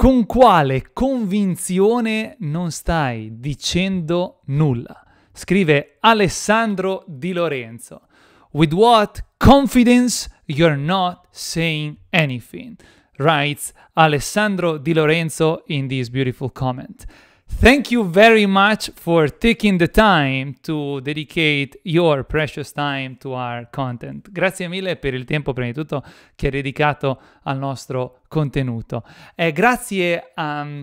con quale convinzione non stai dicendo nulla? Scrive Alessandro Di Lorenzo. With what confidence you're not saying anything, writes Alessandro Di Lorenzo in this beautiful comment. Thank you very much for taking the time to dedicate your precious time to our content. Grazie mille per il tempo, prima di tutto, che hai dedicato al nostro contenuto. Eh, grazie a mm,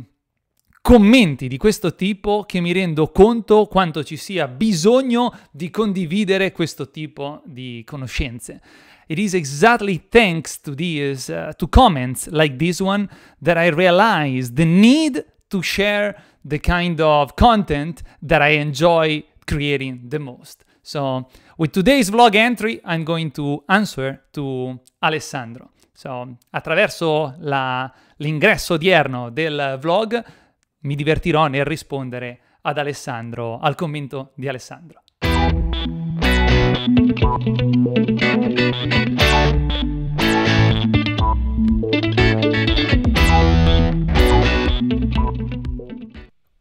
commenti di questo tipo che mi rendo conto quanto ci sia bisogno di condividere questo tipo di conoscenze. It is exactly thanks to these, uh, to comments like this one, that I realize the need to share the kind of content that I enjoy creating the most. So with today's vlog entry, I'm going to answer to Alessandro. So, attraverso l'ingresso odierno del vlog mi divertirò nel rispondere ad Alessandro, al commento di Alessandro.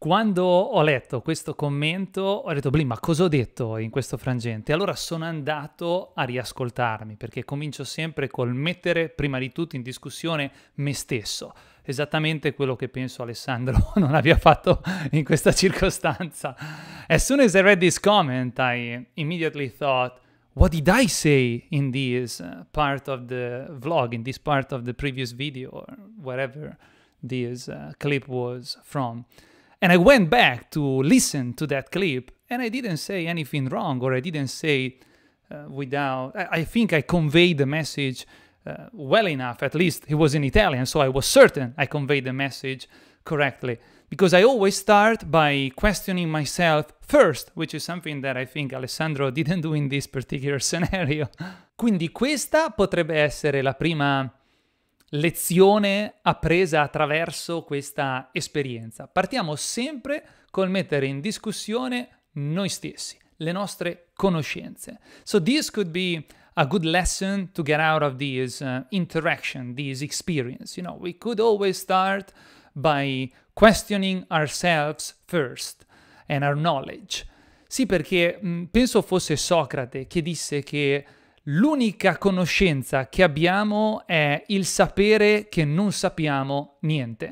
Quando ho letto questo commento ho detto, Blim, ma cosa ho detto in questo frangente? Allora sono andato a riascoltarmi perché comincio sempre col mettere prima di tutto in discussione me stesso esattamente quello che penso Alessandro non abbia fatto in questa circostanza. As soon as I read this comment, I immediately thought, what did I say in this uh, part of the vlog, in this part of the previous video, or wherever this uh, clip was from? And I went back to listen to that clip and I didn't say anything wrong or I didn't say uh, without, I, I, think I conveyed the message uh, well enough. At least he was in Italian, so I was certain I conveyed the message correctly. Because I always start by questioning myself first, which is something that I think Alessandro didn't do in this particular scenario. Quindi questa potrebbe essere la prima lezione appresa attraverso questa esperienza? Partiamo sempre col mettere in discussione noi stessi, le nostre conoscenze. So this could be a good lesson to get out of this uh, interaction, this experience. You know, we could always start by questioning ourselves first and our knowledge. Sì, perché mh, penso fosse Socrate che disse che L'unica conoscenza che abbiamo è il sapere che non sappiamo niente.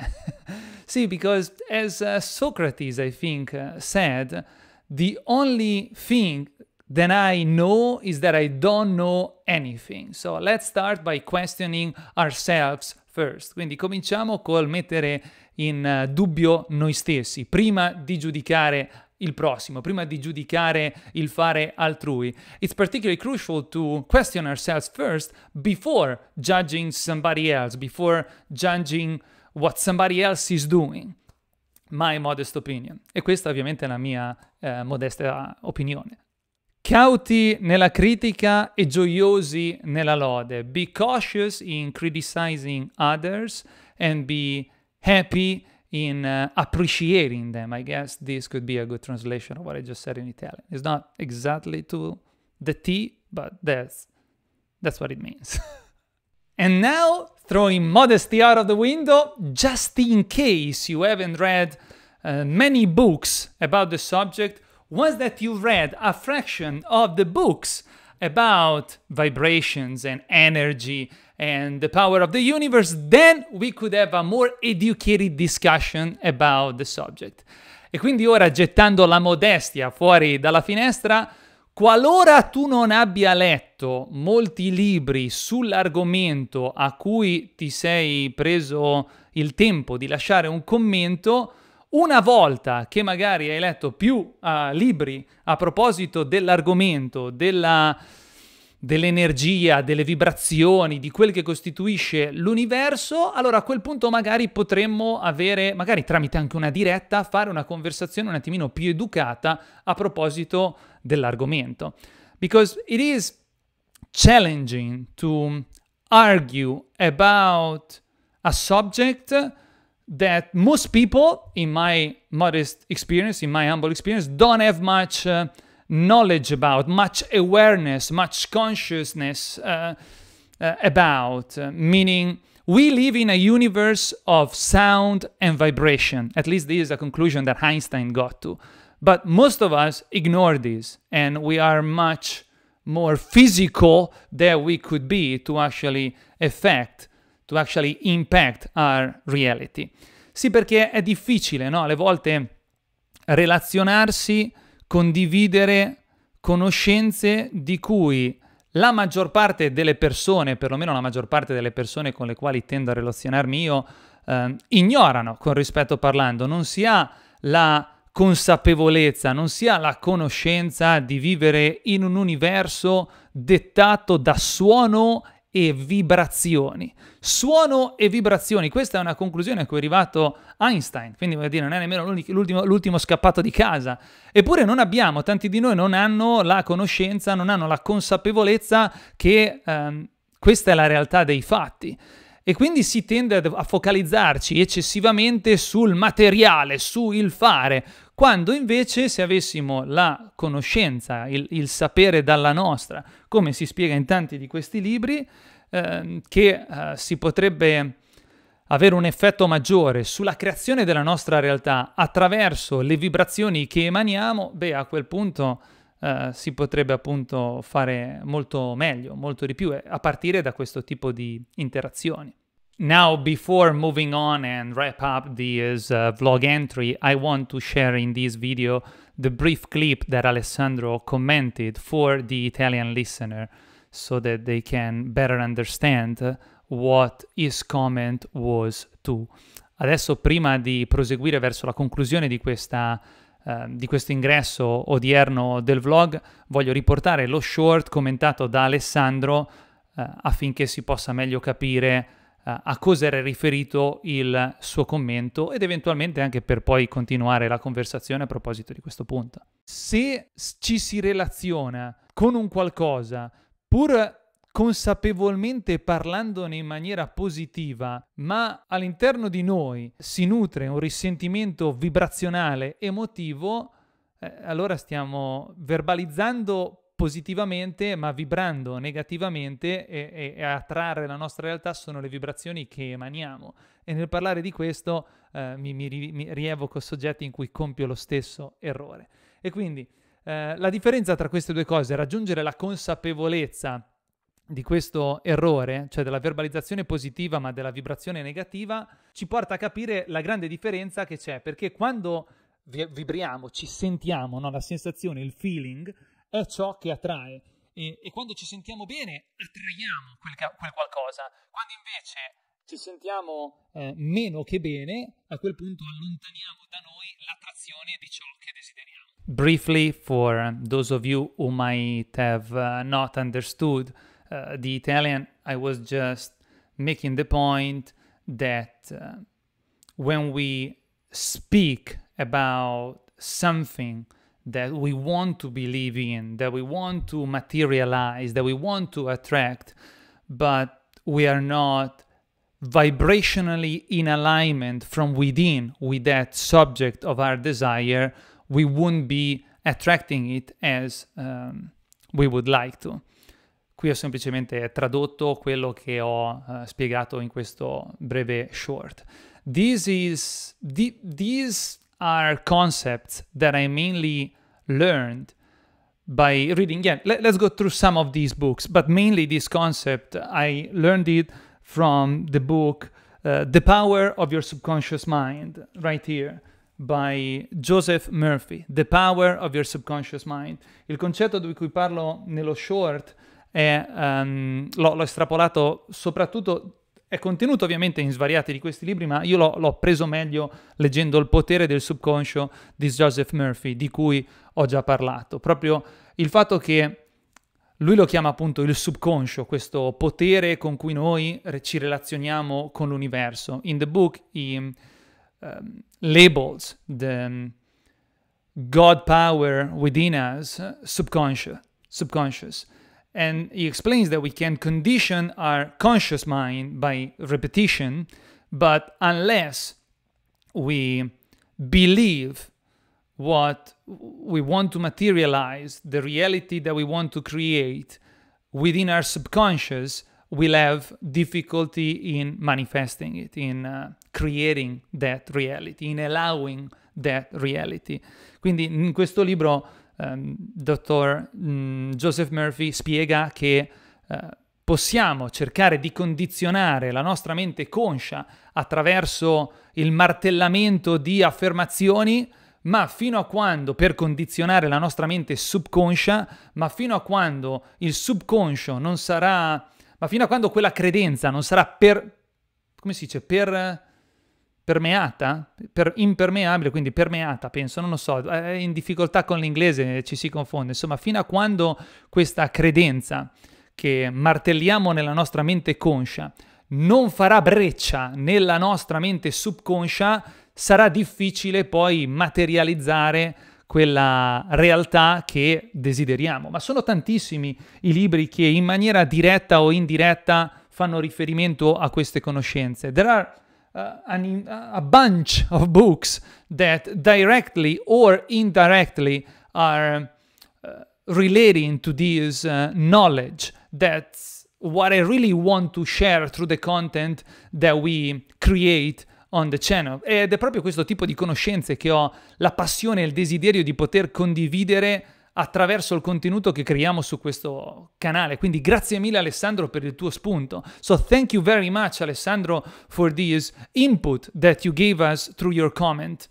sì, because as uh, Socrates, I think, uh, said, the only thing that I know is that I don't know anything. So let's start by questioning ourselves first. Quindi cominciamo col mettere in uh, dubbio noi stessi, prima di giudicare il prossimo, prima di giudicare il fare altrui. It's particularly crucial to question ourselves first before judging somebody else, before judging what somebody else is doing. My modest opinion. E questa ovviamente è la mia eh, modesta opinione. Cauti nella critica e gioiosi nella lode. Be cautious in criticizing others and be happy in in uh, appreciating them. I guess this could be a good translation of what I just said in Italian. It's not exactly to the T, but that's that's what it means. and now, throwing modesty out of the window, just in case you haven't read uh, many books about the subject, once that you read a fraction of the books about vibrations and energy and the power of the universe, then we could have a more educated discussion about the subject. E quindi ora gettando la modestia fuori dalla finestra, qualora tu non abbia letto molti libri sull'argomento a cui ti sei preso il tempo di lasciare un commento, una volta che magari hai letto più uh, libri a proposito dell'argomento, della dell'energia, delle vibrazioni, di quel che costituisce l'universo, allora a quel punto magari potremmo avere, magari tramite anche una diretta, fare una conversazione un attimino più educata a proposito dell'argomento. Because it is challenging to argue about a subject that most people, in my modest experience, in my humble experience, don't have much. Uh, knowledge about, much awareness, much consciousness uh, uh, about, uh, meaning we live in a universe of sound and vibration. At least this is a conclusion that Einstein got to. But most of us ignore this, and we are much more physical than we could be to actually affect, to actually impact our reality. Sì, perché è difficile, no? Alle volte relazionarsi condividere conoscenze di cui la maggior parte delle persone, perlomeno la maggior parte delle persone con le quali tendo a relazionarmi io, eh, ignorano, con rispetto parlando. Non si ha la consapevolezza, non si ha la conoscenza di vivere in un universo dettato da suono e vibrazioni. Suono e vibrazioni, questa è una conclusione a cui è arrivato Einstein, quindi voglio dire, non è nemmeno l'ultimo, scappato di casa. Eppure non abbiamo, tanti di noi non hanno la conoscenza, non hanno la consapevolezza che ehm, questa è la realtà dei fatti. E quindi si tende a focalizzarci eccessivamente sul materiale, sul fare, quando invece se avessimo la conoscenza, il, il sapere dalla nostra, come si spiega in tanti di questi libri, eh, che eh, si potrebbe avere un effetto maggiore sulla creazione della nostra realtà attraverso le vibrazioni che emaniamo, beh, a quel punto eh, si potrebbe appunto fare molto meglio, molto di più, eh, a partire da questo tipo di interazioni. Now, before moving on and wrap up this uh, vlog entry, I want to share in this video the brief clip that Alessandro commented for the Italian listener so that they can better understand what his comment was to. Adesso, prima di proseguire verso la conclusione di questa Ehm, di questo ingresso odierno del vlog voglio riportare lo short commentato da Alessandro eh, affinché si possa meglio capire eh, a cosa era riferito il suo commento ed eventualmente anche per poi continuare la conversazione a proposito di questo punto. Se ci si relaziona con un qualcosa pur consapevolmente parlandone in maniera positiva, ma all'interno di noi si nutre un risentimento vibrazionale emotivo, eh, allora stiamo verbalizzando positivamente ma vibrando negativamente e, e, e, a trarre la nostra realtà sono le vibrazioni che emaniamo e nel parlare di questo eh, mi, mi, mi rievoco soggetti in cui compio lo stesso errore e quindi eh, la differenza tra queste due cose, raggiungere la consapevolezza di questo errore, cioè della verbalizzazione positiva ma della vibrazione negativa, ci porta a capire la grande differenza che c'è, perché quando vibriamo, ci sentiamo, no? la sensazione, il feeling, è ciò che attrae. E, e quando ci sentiamo bene, attraiamo quel, ca- quel qualcosa. Quando invece ci sentiamo eh, meno che bene, a quel punto allontaniamo da noi l'attrazione di ciò che desideriamo. Briefly, for those of you who might have uh, not understood, uh, the Italian, I was just making the point that uh, when we speak about something that we want to believe in, that we want to materialize, that we want to attract, but we are not vibrationally in alignment from within with that subject of our desire, we wouldn't be attracting it as um, we would like to. Qui ho semplicemente tradotto quello che ho uh, spiegato in questo breve short. This is, th these are concepts that I mainly learned by reading. Yeah, let, let's go through some of these books, but mainly this concept I learned it from the book uh, The Power of Your Subconscious Mind, right here. by Joseph Murphy, The Power of Your Subconscious Mind. Il concetto di cui parlo nello short è, um, l'ho, l'ho estrapolato soprattutto è contenuto ovviamente in svariati di questi libri, ma io l'ho, l'ho, preso meglio leggendo Il potere del subconscio di Joseph Murphy, di cui ho già parlato. Proprio il fatto che lui lo chiama appunto il subconscio, questo potere con cui noi ci relazioniamo con l'universo. In the book, i um, labels, the um, God power within us, subconscious, subconscious. And he explains that we can condition our conscious mind by repetition, but unless we believe what we want to materialize, the reality that we want to create within our subconscious, we'll have difficulty in manifesting it, in uh, creating that reality, in allowing that reality. Quindi in questo libro um, dottor mm, Joseph Murphy spiega che uh, possiamo cercare di condizionare la nostra mente conscia attraverso il martellamento di affermazioni, ma fino a quando, per condizionare la nostra mente subconscia, ma fino a quando il subconscio non sarà, ma fino a quando quella credenza non sarà per, come si dice, per permeata, per impermeabile, quindi permeata, penso, non lo so, è in difficoltà con l'inglese, ci si confonde, insomma, fino a quando questa credenza che martelliamo nella nostra mente conscia non farà breccia nella nostra mente subconscia, sarà difficile poi materializzare quella realtà che desideriamo. Ma sono tantissimi i libri che in maniera diretta o indiretta fanno riferimento a queste conoscenze. There are uh, an, uh, a bunch of books that directly or indirectly are um, uh, relating to this uh, knowledge. That's what I really want to share through the content that we create on the channel. Ed è proprio questo tipo di conoscenze che ho la passione e il desiderio di poter condividere attraverso il contenuto che creiamo su questo canale. Quindi grazie mille Alessandro per il tuo spunto. So thank you very much Alessandro for this input that you gave us through your comment.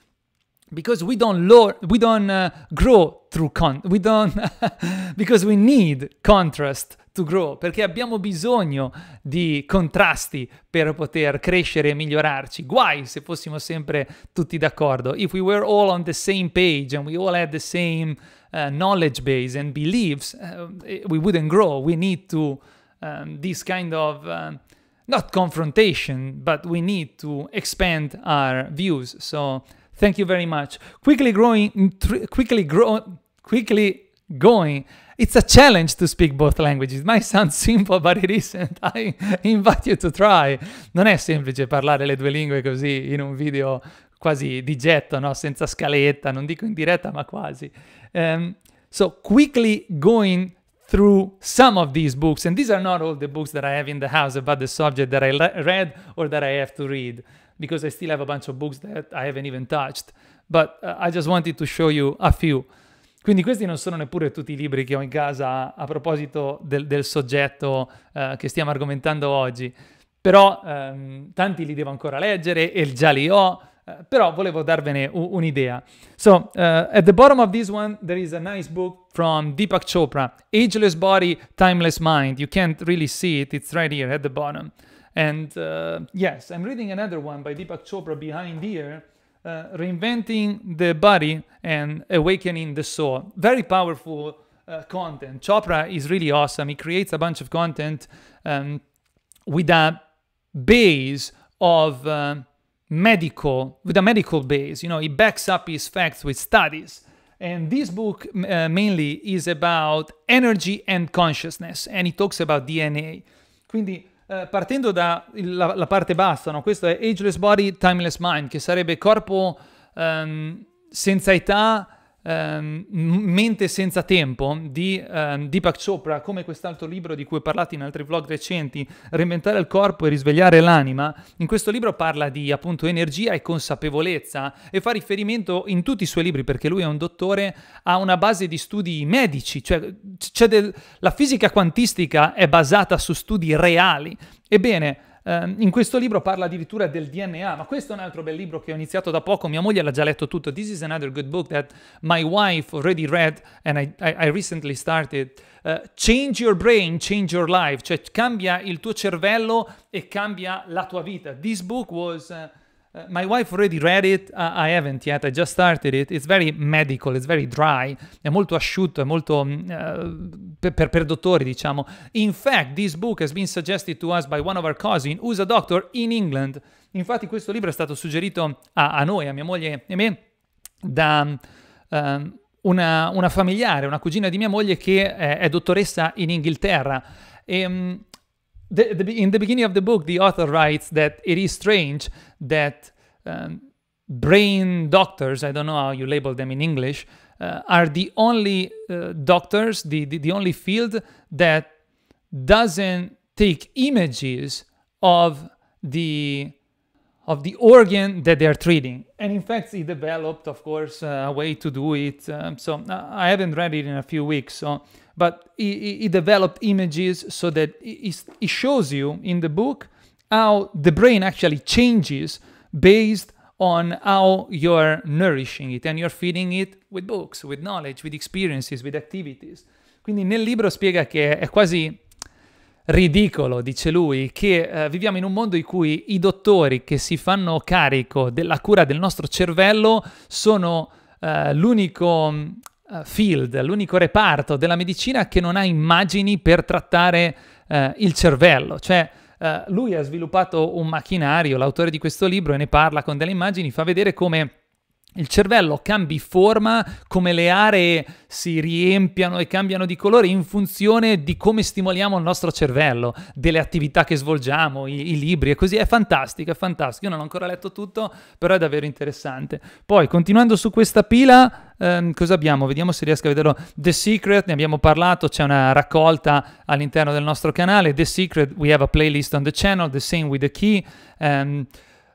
Because we don't, lower, we don't uh, grow through con- we don't because we need contrast to grow, perché abbiamo bisogno di contrasti per poter crescere e migliorarci. Guai se fossimo sempre tutti d'accordo. If we were all on the same page and we all had the same uh, knowledge base and beliefs, uh, we wouldn't grow. We need to um, this kind of um, not confrontation, but we need to expand our views. So thank you very much. Quickly growing, quickly grow, quickly going It's a challenge to speak both languages. It might sound simple, but it isn't. I invite you to try. Non è semplice parlare le due lingue così in un video quasi di getto, no? senza scaletta, non dico in diretta, ma quasi. Um, so quickly going through some of these books, and these are not all the books that I have in the house about the subject that I read or that I have to read, because I still have a bunch of books that I haven't even touched. But uh, I just wanted to show you a few. Quindi questi non sono neppure tutti i libri che ho in casa a proposito del, del soggetto eh, che stiamo argomentando oggi, però ehm, tanti li devo ancora leggere e già li ho, eh, però volevo darvene u- un'idea. So, uh, at the bottom of this one there is a nice book from Deepak Chopra, Ageless Body, Timeless Mind. You can't really see it, it's right here at the bottom. And uh, yes, I'm reading another one by Deepak Chopra behind here. uh, reinventing the body and awakening the soul. Very powerful uh, content. Chopra is really awesome. He creates a bunch of content um, with a base of uh, medical, with a medical base. You know, he backs up his facts with studies. And this book uh, mainly is about energy and consciousness, and he talks about DNA. Quindi Eh, partendo dalla parte bassa, no? questo è Ageless Body, Timeless Mind, che sarebbe corpo ehm, senza età, Um, mente senza tempo di um, Deepak Chopra, come quest'altro libro di cui ho parlato in altri vlog recenti, Reinventare il corpo e risvegliare l'anima, in questo libro parla di appunto energia e consapevolezza e fa riferimento in tutti i suoi libri, perché lui è un dottore, a una base di studi medici, cioè del... la fisica quantistica è basata su studi reali. Ebbene, Ehm, in questo libro parla addirittura del DNA, ma questo è un altro bel libro che ho iniziato da poco, mia moglie l'ha già letto tutto, This is another good book that my wife already read and I, I, I recently started. Uh, change your brain, change your life, cioè cambia il tuo cervello e cambia la tua vita. This book was... Uh, Uh, my wife already read it, uh, I haven't yet, I just started it. It's very medical, it's very dry, è molto asciutto, è molto mm, uh, per, per, dottori, diciamo. In fact, this book has been suggested to us by one of our cousins who's a doctor in England. Infatti questo libro è stato suggerito a, a noi, a mia moglie e me, da um, una, una, familiare, una cugina di mia moglie che è, è dottoressa in Inghilterra. E, um, the, the, in the beginning of the book, the author writes that it is strange that um, brain doctors, I don't know how you label them in English, uh, are the only uh, doctors, the, the, the only field that doesn't take images of the of the organ that they are treating. And in fact, he developed, of course, uh, a way to do it. Um, so uh, I haven't read it in a few weeks. So but he, he developed images so that he, he shows you in the book how the brain actually changes based on how you're nourishing it and you're feeding it with books, with knowledge, with experiences, with activities. Quindi nel libro spiega che è quasi ridicolo, dice lui, che eh, viviamo in un mondo in cui i dottori che si fanno carico della cura del nostro cervello sono eh, l'unico eh, field, l'unico reparto della medicina che non ha immagini per trattare eh, il cervello, cioè eh, lui ha sviluppato un macchinario, l'autore di questo libro, e ne parla con delle immagini, fa vedere come il cervello cambi forma come le aree si riempiano e cambiano di colore in funzione di come stimoliamo il nostro cervello, delle attività che svolgiamo, i, i libri e così. È fantastico, è fantastico. Io non ho ancora letto tutto, però è davvero interessante. Poi, continuando su questa pila, ehm, cosa abbiamo? Vediamo se riesco a vederlo. The Secret, ne abbiamo parlato, c'è una raccolta all'interno del nostro canale. The Secret, we have a playlist on the channel, the same with the key. Um,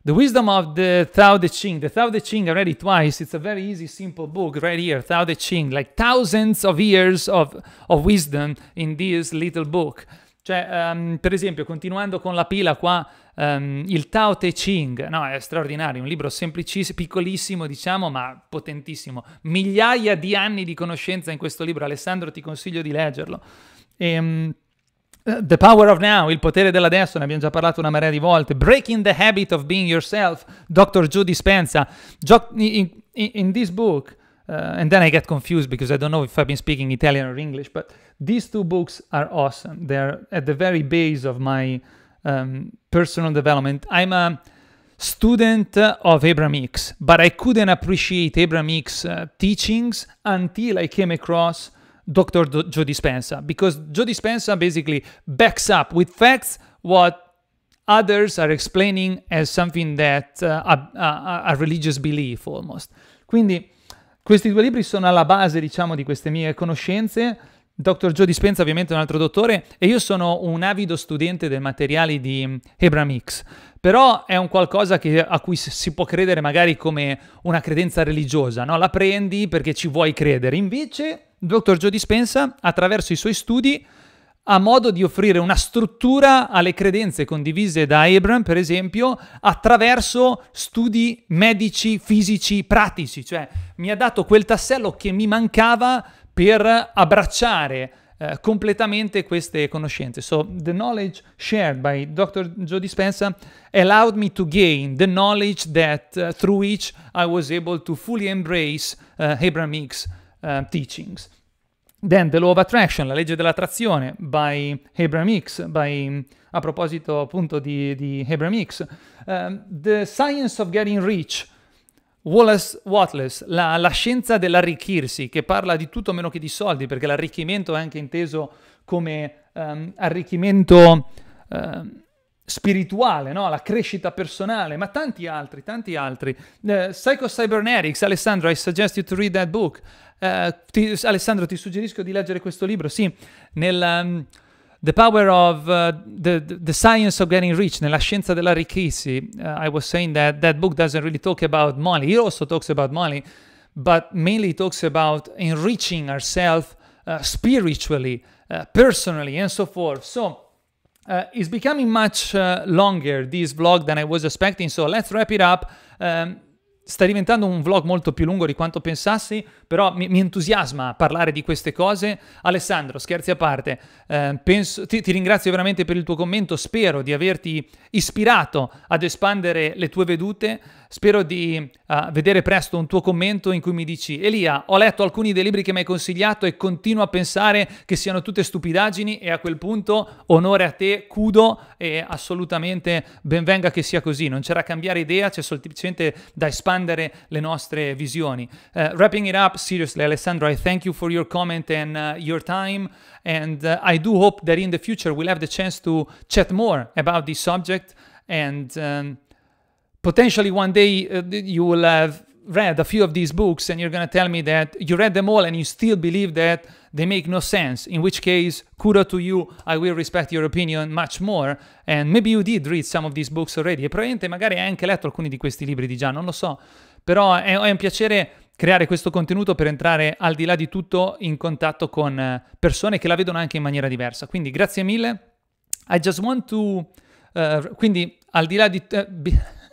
The Wisdom of the Tao Te Ching. The Tao Te Ching, I read it twice. It's a very easy, simple book right here. Tao Te Ching. Like thousands of years of, of wisdom in this little book. Cioè, um, per esempio, continuando con la pila qua, um, il Tao Te Ching, no, è straordinario, un libro semplicissimo, piccolissimo, diciamo, ma potentissimo. Migliaia di anni di conoscenza in questo libro. Alessandro, ti consiglio di leggerlo. E, um, The Power of Now, il potere dell'adesso, ne abbiamo già parlato una marea di volte. Breaking the Habit of Being Yourself, Dr. Judy Spensa. Jo- in, in, in, this book, uh, and then I get confused because I don't know if I've been speaking Italian or English, but these two books are awesome. They're at the very base of my um, personal development. I'm a student of Abraham Hicks, but I couldn't appreciate Abraham Hicks' uh, teachings until I came across Dr. Do- Joe Dispenza because Joe Dispenza basically backs up with facts what others are explaining as something that uh, a, a, a, religious belief almost. Quindi questi due libri sono alla base, diciamo, di queste mie conoscenze. Dr. Joe Dispenza ovviamente è un altro dottore e io sono un avido studente dei materiali di Hebram Hicks, però è un qualcosa che, a cui si può credere magari come una credenza religiosa, no? La prendi perché ci vuoi credere, invece dottor Joe Dispensa, attraverso i suoi studi, ha modo di offrire una struttura alle credenze condivise da Abram, per esempio, attraverso studi medici, fisici, pratici, cioè mi ha dato quel tassello che mi mancava per abbracciare eh, completamente queste conoscenze. So the knowledge shared by Dr. Joe Dispenza allowed me to gain the knowledge that uh, through which I was able to fully embrace uh, Abraham Hicks' uh, teachings. Then The Law of Attraction, la legge dell'attrazione, by Abraham Hicks, by, a proposito appunto di, di Abraham Hicks. Um, the Science of Getting Rich, Wallace Watless, la, la, scienza dell'arricchirsi, che parla di tutto meno che di soldi, perché l'arricchimento è anche inteso come um, arricchimento um, spirituale, no? la crescita personale, ma tanti altri, tanti altri. Uh, Psycho Cybernetics, Alessandro, I suggest you to read that book. Uh, ti, Alessandro, ti suggerisco di leggere questo libro, sì, nel... Um, The Power of uh, the, the Science of Getting Rich, nella scienza dell'arricchirsi, uh, I was saying that that book doesn't really talk about money. It also talks about money, but mainly talks about enriching ourselves uh, spiritually, uh, personally, and so forth. So uh, it's becoming much uh, longer, this vlog, than I was expecting. So let's wrap it up. Um, sta diventando un vlog molto più lungo di quanto pensassi, però mi, mi entusiasma parlare di queste cose. Alessandro, scherzi a parte, eh, penso, ti, ti, ringrazio veramente per il tuo commento, spero di averti ispirato ad espandere le tue vedute Spero di uh, vedere presto un tuo commento in cui mi dici Elia, ho letto alcuni dei libri che mi hai consigliato e continuo a pensare che siano tutte stupidaggini e a quel punto onore a te, cudo e assolutamente benvenga che sia così. Non c'era cambiare idea, c'è semplicemente da espandere le nostre visioni. Uh, wrapping it up, seriously Alessandro, I thank you for your comment and uh, your time and uh, I do hope that in the future we'll have the chance to chat more about this subject and um, potentially one day uh, you will have read a few of these books and you're going to tell me that you read them all and you still believe that they make no sense in which case kudos to you i will respect your opinion much more and maybe you did read some of these books already e probabilmente magari hai anche letto alcuni di questi libri di già non lo so però è, è un piacere creare questo contenuto per entrare al di là di tutto in contatto con eh, persone che la vedono anche in maniera diversa quindi grazie mille i just want to uh, quindi al di là di uh,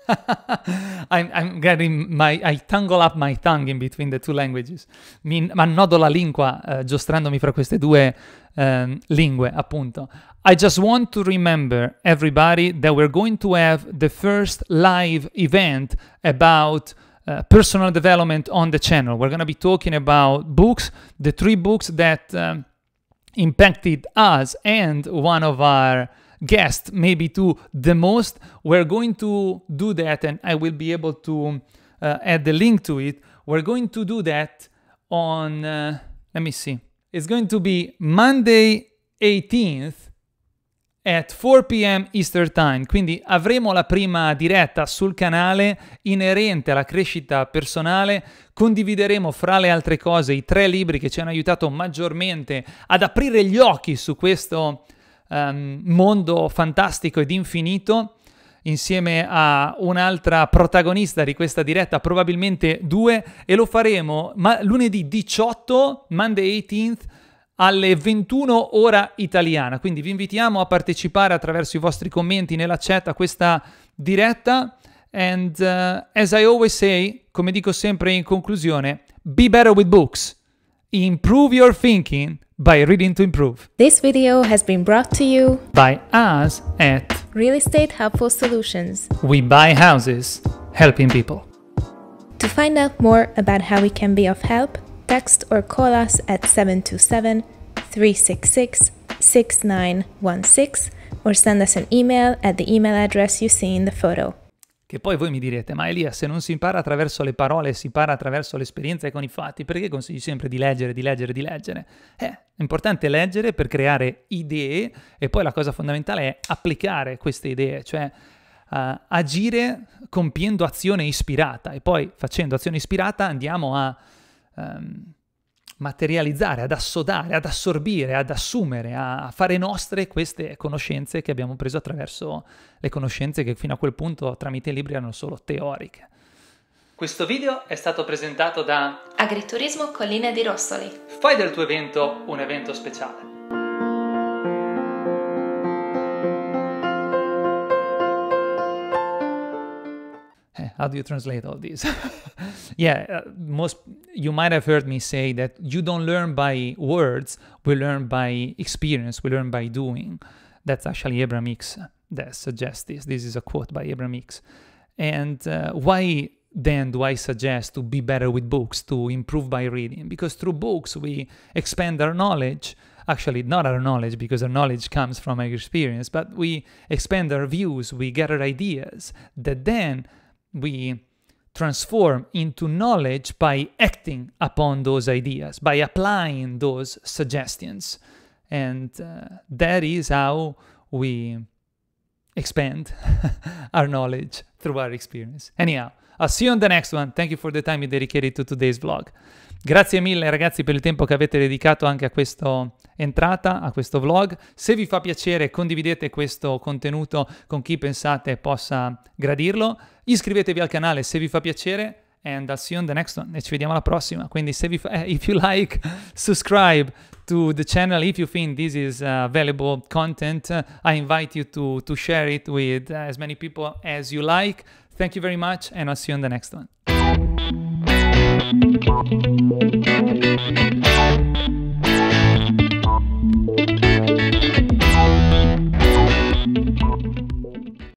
I'm, I'm, getting my, I tangle up my tongue in between the two languages. Mi annodo la lingua uh, giostrandomi fra queste due um, lingue, appunto. I just want to remember everybody that we're going to have the first live event about uh, personal development on the channel. We're going to be talking about books, the three books that um, impacted us and one of our guest maybe to the most. We're going to do that and I will be able to uh, add the link to it. We're going to do that on, uh, let me see, it's going to be Monday 18th at 4 p.m. Eastern Time, quindi avremo la prima diretta sul canale inerente alla crescita personale, condivideremo fra le altre cose i tre libri che ci hanno aiutato maggiormente ad aprire gli occhi su questo um, mondo fantastico ed infinito insieme a un'altra protagonista di questa diretta, probabilmente due, e lo faremo ma- lunedì 18, Monday 18th, alle 21 ora italiana. Quindi vi invitiamo a partecipare attraverso i vostri commenti nella chat a questa diretta. And uh, as I always say, come dico sempre in conclusione, be better with books, improve your thinking by Reading to Improve. This video has been brought to you by us at Real Estate Helpful Solutions. We buy houses helping people. To find out more about how we can be of help, text or call us at 727 366 6916 or send us an email at the email address you see in the photo. Che poi voi mi direte, ma Elia, se non si impara attraverso le parole, si impara attraverso l'esperienza e con i fatti, perché consigli sempre di leggere, di leggere, di leggere? Eh, è importante leggere per creare idee e poi la cosa fondamentale è applicare queste idee, cioè uh, agire compiendo azione ispirata e poi facendo azione ispirata andiamo a... Um, materializzare, ad assodare, ad assorbire, ad assumere, a fare nostre queste conoscenze che abbiamo preso attraverso le conoscenze che fino a quel punto tramite i libri erano solo teoriche. Questo video è stato presentato da Agriturismo Colline di Rossoli. Fai del tuo evento un evento speciale. how do you translate all this? yeah, uh, most you might have heard me say that you don't learn by words, we learn by experience, we learn by doing. That's actually Abraham Hicks that suggests this. This is a quote by Abraham Hicks. And uh, why then do I suggest to be better with books, to improve by reading? Because through books, we expand our knowledge. Actually, not our knowledge, because our knowledge comes from our experience, but we expand our views, we gather ideas that then we transform into knowledge by acting upon those ideas, by applying those suggestions. And uh, that is how we expand our knowledge through our experience. Anyhow, I'll see you on the next one. Thank you for the time you dedicated to today's vlog. Grazie mille ragazzi per il tempo che avete dedicato anche a questo entrata a questo vlog. Se vi fa piacere condividete questo contenuto con chi pensate possa gradirlo. Iscrivetevi al canale se vi fa piacere and I'll see you on the next one e ci vediamo alla prossima. Quindi se vi fa, eh, if you like, subscribe to the channel if you think this is uh, valuable content. Uh, I invite you to, to share it with uh, as many people as you like. Thank you very much and I'll see you on the next one.